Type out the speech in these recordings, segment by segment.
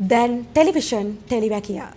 then television Televakia.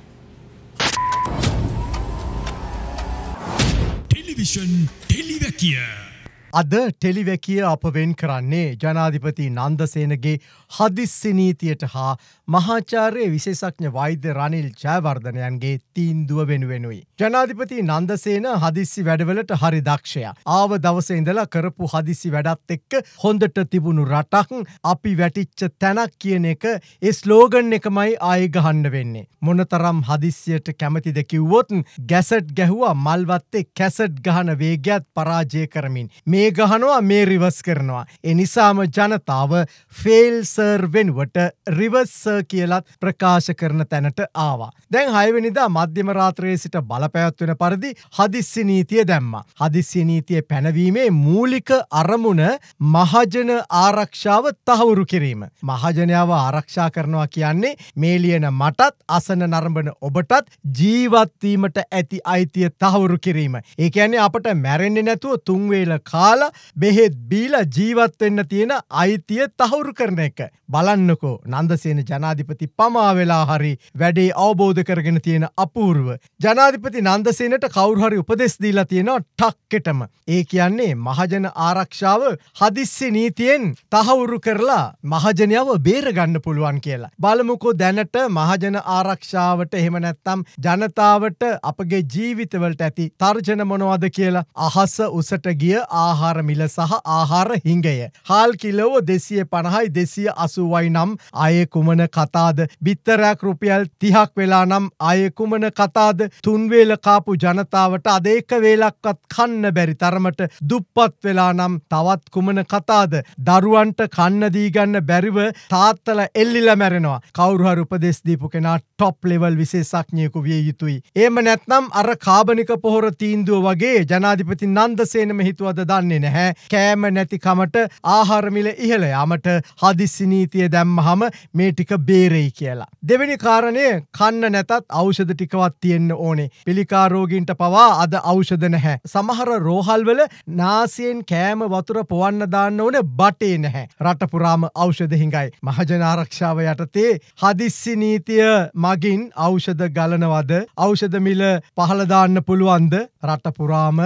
Television Televakia. අද ටෙලිවැකිය අප වෙන් කරන්නේ ජනාධිපති නන්දසේනගේ හදිස්සි නීතියට හා මහාචාර්ය විශේෂඥ වෛද්‍ය රනිල් ජයවර්ධනයන්ගේ තීන්දුව වෙනුවෙනුයි. ජනාධිපති නන්දසේන හදිස්සි වැඩවලට හරි දක්ෂය. ආව දවස ඉඳලා කරපු හදිසි වැඩත් එක්ක හොඳට තිබුණු රටක් අපි වැටිච්ච තැනක් කියන එක ඒ ස්ලෝගන් එකමයි ආය ගහන්න වෙන්නේ. මොනතරම් හදිස්සියට කැමතිද කිව්වොත් ගැසට් ගැහුවා මල්වත්තේ කැසට් ගහන වේගයක්ත් පරාජය කරමින් මේ මේ ගහනවා මේ රිවස් කරනවා. එනිසාම ජනතාව ෆෙල්සර් වෙනුවට රිවස්ස කියලත් ප්‍රකාශ කරන තැනට ආවා. දැන් හයවෙනිදා මධ්‍යමරාත්‍රයේ සිට බලපැත්වෙන පරිදි හදිස්සි නීතිය දැම්ම. හදිස්සි නීතිය පැනවීමේ මූලික අරමුණ මහජන ආරක්ෂාව තහවුරු කිරීම. මහජනයාව ආරක්ෂා කරනවා කියන්නේ මේලියන මටත් අසන නරඹන ඔබටත් ජීවත්වීමට ඇති අයිතිය තහවුරු කිරීම. ඒ ඇන්නේ අපට මැරෙන්න්නේ නැතුව තුන්වේල කා දාලා බෙහෙත් බීලා ජීවත් වෙන්න තියෙන අයිතිය තහවුරු කරන එක. බලන්නකෝ නන්දසේන ජනාධිපති පමා වෙලා හරි වැඩේ අවබෝධ කරගෙන තියෙන අපූර්ව. ජනාධිපති නන්දසේනට කවුරු හරි උපදෙස් දීලා තියෙනවා ටක්කෙටම. ඒ කියන්නේ මහජන ආරක්ෂාව හදිස්සි නීතියෙන් තහවුරු කරලා මහජනයව බේරගන්න පුළුවන් කියලා. බලමුකෝ දැනට මහජන ආරක්ෂාවට එහෙම නැත්තම් ජනතාවට අපගේ ජීවිතවලට ඇති තර්ජන මොනවද කියලා අහස උසට ගිය ආහාර ආහාර මිල සහ ආහාර හිංගය. හාල් කිලෝ දෙසිය පණහයි දෙසිය අසුවයි නම් අය කුමන කතාද බිත්තරයක් රුපියල් තිහක් වෙලා නම් අය කුමන කතාද තුන්වේල කාපු ජනතාවට අද ඒක වේලක්වත් කන්න බැරි තරමට දුප්පත් වෙලා නම් තවත් කුමන කතාද දරුවන්ට කන්නදීගන්න බැරිව තාත්තල එල්ලිල මැරෙනවා කවරුහර උපදෙස්දීපු කෙනා ටොප් ලෙවල් විශේසක්ඥයකු විය යුතුයි. ඒම නැත්නම් අර කාබනික පොහොර තීන්දුව වගේ ජනාධිපති නන්දසේනම හිතුවද දන්න වෙන්නේ නැහැ. කෑම නැතිකමට ආහාරමිල ඉහළ යාමට හදිස්සි නීතිය දැම්මහම මේ ටික බේරෙයි කියලා. දෙවෙනි කාරණය කන්න නැතත් ඖෂධ ටිකවත් තියෙන්න ඕනේ. පිළිකා රෝගීන්ට පවා අද ඖෂධ නැහැ. සමහර රෝහල්වල නාසයෙන් කෑම වතුර පොවන්න දාන්න ඕනේ බටේ නැහැ. රට පුරාම ඖෂධ හිඟයි. මහජන ආරක්ෂාව යටතේ හදිස්සි නීතිය මගින් ඖෂධ ගලනවද? ඖෂධ මිල පහළ දාන්න පුළුවන්ද? රට පුරාම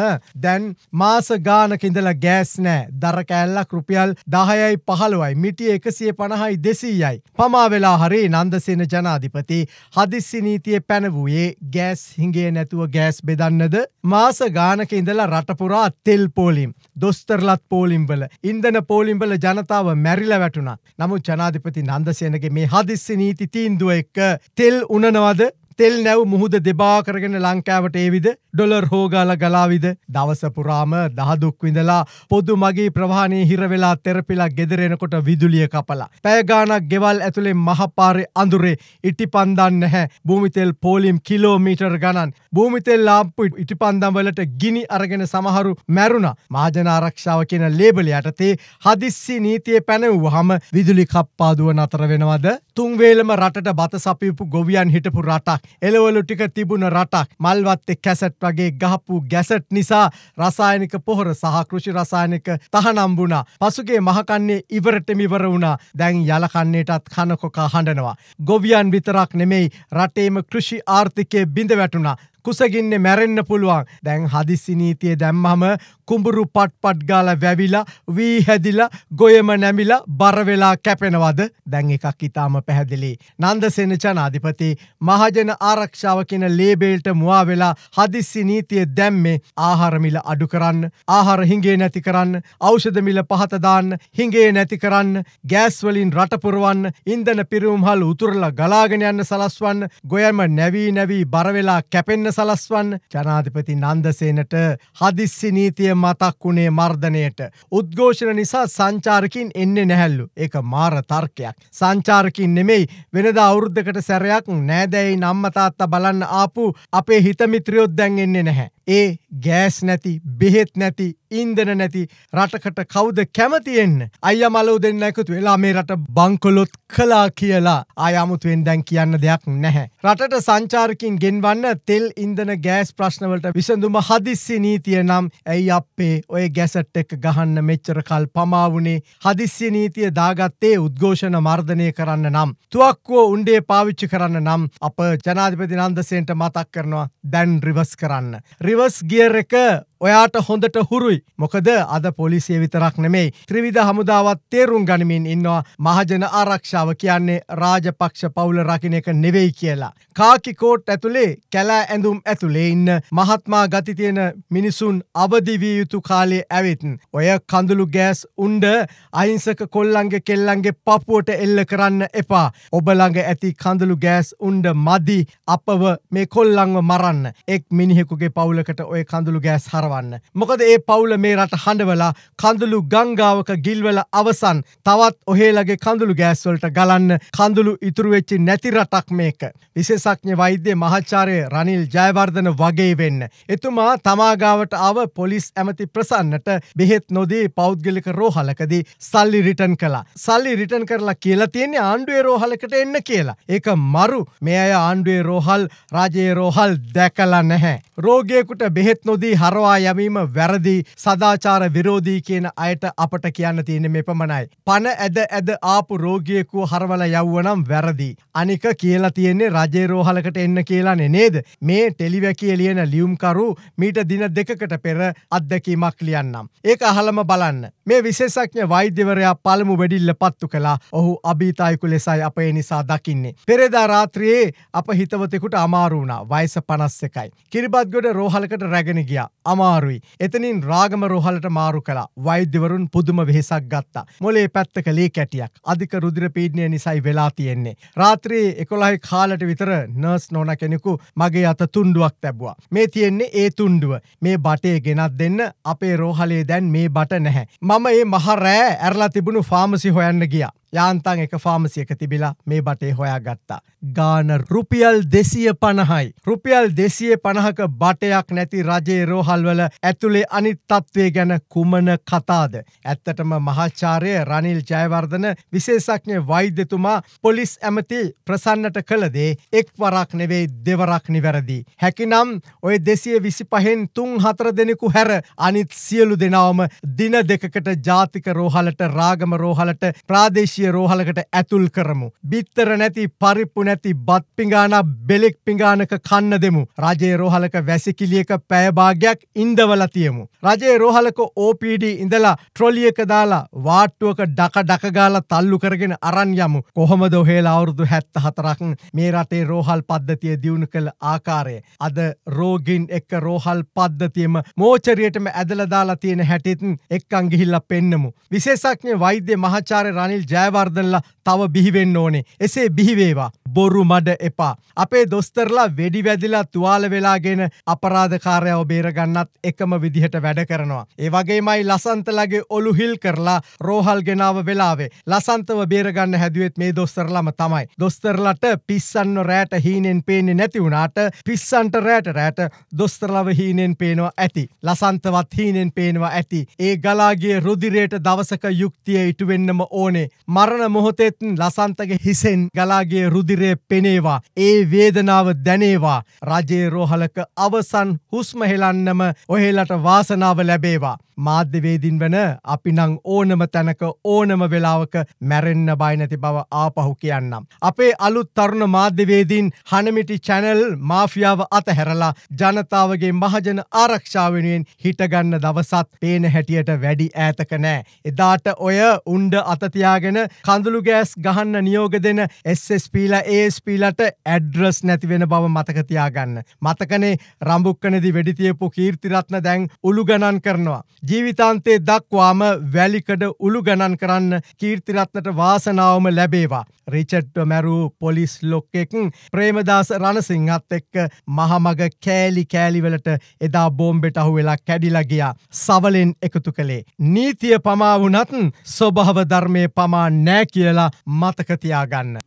දැන් මාස ගානකින් ඉඳලා ගෑස් නෑ දර කෑල්ලක් රුපියල් දහයයි පහළුවයි මිටිය එකසිය පණහයි දෙසීයයි. පමාවෙලා හරි නන්දසෙන ජනාධිපති හදිස්සි නීතිය පැනවූයේ ගෑස් හිගේ නැතුව ගෑස් බෙදන්නද. මාස ගානක ඉඳලා රටපුරා තෙල් පෝලිම්. දොස්තරලත් පෝලිම්බල ඉන්දන පෝලිම්බල ජනතාව මැරිල වැටුණා. නමුත් ජනාධිපති නන්දසයනගේ මේ හදිස්සි නීති තීන්දුව එක්ක තෙල් උනනවද තෙල් නැව් මුහුද දෙබා කරගෙන ලංකාවට ඒවිද ඩොලර් හෝගාල ගලාවිද දවසපුරාම දහදුක් විඳලා පොදු මගේ ප්‍රවාණය හිරවෙලා තෙරපිලා ගෙදරෙනකොට විදුලිය කපලා. පැයගානක් ගෙවල් ඇතුළේ මහපාරය අඳුරේ ඉටි පන්දන්න නැහැ භූමිතෙල් පෝලිම් කිලෝමීටර් ගණන් භූමිතෙල් ලාම්පු ඉටි පන්දම්වලට ගිනි අරගෙන සමහරු මැරුණ මාජනාරක්ෂාව කියන ලේබල යටතේ හදිස්සි නීතිය පැනව්වහම විදුලි කප්පාදුව නතර වෙනවද. තුන්වේලම රටට බත සපිපු ගොවියන් හිටපු රටක්. එලවලු ටික තිබුණ රටක් මල්වත්තේ කැසට් වගේ ගහපු ගැසට් නිසා රසායනික පොහොර සහ කෘෂි රසායනික තහනම් වුණා. පසුගේ මහකන්නේ ඉවරටම ඉවර වුණා. දැන් යලකන්නේටත් කනකොකා හඬනවා. ගොවියන් විතරක් නෙමෙයි රටේම කෘෂි ආර්ථිකය බිඳ වැටුණා. කුසගින්න මැරෙන්න්න පුළුවන් දැන් හදිසි නීතිය දැම්මම කුඹුරු පට්පට් ගාල වැවිලා වී හැදිලා ගොයම නැමිලා බරවෙලා කැපෙනවද දැන් එකක් ඉතාම පැහැදිලි. නන්දසෙන ජනාධිපති මහජන ආරක්ෂාව කියෙන ලේබේල්ට මවා වෙලා හදිස්සි නීතිය දැම්මේ ආහාරමිල අඩු කරන්න ආහාර හිගේ නැති කරන්න අෞෂධමිල පහතදාන්න හිගේ නැති කරන්න ගෑස්වලින් රටපුරුවන් ඉන්දන පිරුම්හල් උතුරලා ගලාගෙනයන්න සලස්වන්න ගොයම නැවී නැවී බරවෙලා කැපෙන්න්න සලස්වන් ජනාධිපති නන්දසේනට හදිස්සි නීතිය මතක් වුණේ මර්ධනයට. උද්ඝෝෂණ නිසා සංචාරකින් එන්නේ නැහැල්ලු. ඒක මාර තර්කයක්. සංචාරකින් නෙමෙයි වෙනදා අවුරුද්ධකට සැරයක් නෑදැයි නම්මතාත්තා බලන්න ආපු අපේ හිතමිත්‍රියොත් දැන් එන්නේ නැහැ. ඒ ගෑස් නැති බෙහෙත් නැති ඉන්දන නැති රටකට කවුද කැමතියෙන්න්න අය මලෝ දෙන්න එකතු වෙලා මේ රට බංකොලොත් කලා කියලා ආයාමුතුවෙන් දැන් කියන්න දෙයක් නැහැ. රටට සංචාරකින් ගෙන්වන්න තෙල් ඉන්දන ගෑස් ප්‍රශ්නවලට විසඳුම හදිස්සි නීතිය නම් ඇයි අපේ ඔය ගැසට් එක ගහන්න මෙච්චර කල් පමාවුණේ හදිස්සි නීතිය දාගත්තේ උද්ඝෝෂණ මර්ධනය කරන්න නම්. තුවක්කෝ උන්ඩේ පාවිච්චි කරන්න නම් අප ජනාධිපති නන්දසේන්ට මතක් කරනවා දැන් රිවස් කරන්න. රිව රිවස් ගියර එක ඔයාට හොඳට හුරුයි. මොකද අද පොලිසිය විතරක් නෙමෙයි. ත්‍රිවිධ හමුදාවත් තේරුම් ගනිමින් ඉන්නවා මහජන ආරක්ෂාව කියන්නේ රාජපක්ෂ පවුල රකින එක නෙවෙයි කියලා. කාකි කෝට් ඇතුලේ කැලෑ ඇඳුම් ඇතුලේ ඉන්න මහත්මා ගති තියෙන මිනිසුන් අවදි විය යුතු කාලේ ඇවිත් ඔය කඳුළු ගෑස් උණ්ඩ අහිංසක කොල්ලන්ගේ කෙල්ලන්ගේ පපුවට එල්ල කරන්න එපා. ඔබ ළඟ ඇති කඳුළු ගෑස් උණ්ඩ මදි අපව මේ කොල්ලන්ව මරන්න. එක් මිනිහෙකුගේ පවුලකට ඔය කඳුළු ගෑස් හර හරවන්න. මොකද ඒ පවුල මේ රට හඬවලා කඳුළු ගංගාවක ගිල්වල අවසන් තවත් ඔහේලගේ කඳුළු ගෑස්වලට ගලන්න කඳුළු ඉතුරුවෙච්චි නැති රටක් මේක. විශේෂඥ වෛද්‍ය මහාචාරය රනිල් ජයවර්ධන වගේ වෙන්න. එතුමා තමාගාවට ආව පොලිස් ඇමති ප්‍රසන්නට බෙහෙත් නොදී පෞද්ගලික රෝහලකදී සල්ලි රිටන් කලා. සල්ලි රිටන් කරලා කියලා තියෙන්නේ ආණ්ඩුවේ රෝහලකට එන්න කියලා. ඒක මරු මේ අය ආණ්ඩුවේ රෝහල් රාජයේ රෝහල් දැකලා නැහැ. රෝගියෙකුට බෙහෙත් නොදී හරවා හඹා යැමීම වැරදි සදාචාර විරෝධී කියන අයට අපට කියන්න තියෙන මෙ පමණයි. පණ ඇද ඇද ආපු රෝගියෙකු හරවල යව්වනම් වැරදි. අනික කියලා තියෙන්නේ රජේ රෝහලකට එන්න කියලානේ නේද. මේ ටෙලිවැකි එලියන ලියුම්කරු මීට දින දෙකකට පෙර අත්දැකීමක් ලියන්නම්. ඒක අහලම බලන්න. මේ විශේෂඥ වෛද්‍යවරයා පළමු වැඩිල්ල පත්තු කලා ඔහු අභීතායකු ලෙසයි අපේ නිසා දකින්නේ. පෙරදා රාත්‍රයේ අප හිතවතෙකුට අමාරුණා වයිස පනස් එකයි. කිරිබත්ගොඩ රෝහලකට රැගෙන ගියා. අමා අමාරුයි. එතනින් රාගම රෝහලට මාරු කළා. වෛද්‍යවරුන් පුදුම වෙහෙසක් ගත්තා. මොලේ පැත්ත කළේ කැටියක්. අධික රුධිර පීඩනය නිසයි වෙලා තියෙන්නේ. රාත්‍රියේ 11 කාලට විතර නර්ස් නෝනා කෙනෙකු මගේ අත තුණ්ඩුවක් තැබුවා. මේ තියෙන්නේ ඒ තුණ්ඩුව. මේ බටේ ගෙනත් දෙන්න අපේ රෝහලේ දැන් මේ බට නැහැ. මම මේ මහ රෑ ඇරලා තිබුණු ෆාමසි හොයන්න ගියා. යාන්තන් එක ෆාමසියක තිබිලා මේ බටේ හොයා ගත්තා. ගාන රුපියල් දෙසිය පණහයි. රුපියල් දෙසිය පණහක බටයක් නැති රජයේ රෝහල්වල ඇතුළේ අනිත් තත්ත්වය ගැන කුමන කතාද. ඇත්තටම මහාචාරය රනිල් ජයවර්ධන විශේෂක්ඥ වෛද්‍යතුමා පොලිස් ඇමති ප්‍රසන්නට කළදේ එක් වරක් නෙවෙයි දෙවරක් නිවැරදි. හැකිනම් ඔය දෙසිය විසි පහෙන් තුන් හතර දෙනෙකු හැර අනිත් සියලු දෙනාවම දින දෙකකට ජාතික රෝහලට රාගම රෝහලට ප්‍රාදේශය නාට්‍ය රෝහලකට ඇතුල් කරමු. බිත්තර නැති පරිප්පු නැති බත් පිඟාන බෙලෙක් පිඟානක කන්න දෙමු. රජයේ රෝහලක වැසිකිලියක පැයභාගයක් ඉන්දවලා තියමු. රජයේ රෝහලක OPD ඉඳලා ට්‍රොලියක දාලා වාට්ටුවක ඩක ඩක ගාලා තල්ලු කරගෙන අරන් යමු. කොහොමද ඔහේලා අවුරුදු 74ක් මේ රටේ රෝහල් පද්ධතිය දියුණු කළ ආකාරය. අද රෝගීන් එක්ක රෝහල් පද්ධතියම මෝචරියටම ඇදලා දාලා තියෙන හැටිත් එක්කන් ගිහිල්ලා පෙන්නමු. විශේෂඥ වෛද්‍ය මහාචාර්ය රනිල් ජය jäävaartella තව බිහිවෙන්න ඕනේ. එසේ බිහිවේවා. බොරු මඩ එපා. අපේ දොස්තරලා වෙඩි වැදිලා තුවාල වෙලාගෙන අපරාධකාරයව බේරගන්නත් එකම විදිහට වැඩ කරනවා. ඒ වගේමයි ලසන්තලගේ ඔලු හිල් කරලා රෝහල් ගෙනාව වෙලාවේ. ලසන්තව බේරගන්න හැදුවෙත් මේ දොස්තරලම තමයි. දොස්තරලට පිස්සන්ව රෑට හීනෙන් පේන්නේ නැති වුණාට පිස්සන්ට රෑට රෑට දොස්තරලව හීනෙන් පේනවා ඇති. ලසන්තවත් හීනෙන් පේනවා ඇති. ඒ ගලාගේ රුදිරයට දවසක යුක්තිය ඉටුවෙන්නම ඕනේ. මරණ මොහොතේ ඒත් ලසන්තගේ හිසෙන් ගලාගේ රුදිරය පෙනේවා. ඒ වේදනාව දැනේවා. රජයේ රෝහලක අවසන් හුස්මහෙලන්නම ඔහෙලට වාසනාව ලැබේවා. මාධ්‍යවේදින් වන අපි නං ඕනම තැනක ඕනම වෙලාවක මැරෙන්න්න බයිනැති බව ආපහු කියන්නම්. අපේ අලුත් තරුණ මාධ්‍යවේදීන් හනමිටි චැනල් මාෆියාව අතහැරලා ජනතාවගේ මහජන ආරක්ෂාවෙනුවෙන් හිටගන්න දවසත් පේන හැටියට වැඩි ඈතක නෑ. එදාට ඔය උන්ඩ අතතියාගෙන කඳුළු ගෑ ඇඩ්‍රස් ගහන්න නියෝග දෙන SSPලා ඒස්පීලට ඇඩ්‍රස් නැතිවෙන බව මතකතියාගන්න. මතකනේ රම්භුක්කනදි වැඩිතියපු කීර්තිරත්න දැන් උළු ගණන් කරනවා. ජීවිතන්තේ දක්වාම වැලිකඩ උළු ගණන් කරන්න කීර්තිරත්නට වාසනාවම ලැබේවා. රිචට්ව මැරූ පොලිස් ලොක්කෙකුන් ප්‍රේමදාස රණසිංහත් එක්ක මහමග කෑලි කෑලිවලට එදා බෝම්බෙට අහු වෙලා කැඩිලගියා සවලෙන් එකතු කළේ. නීතිය පමාවුනත් ස්වභාව ධර්මය පමා නෑ කියලා මතකතියා ගන්න.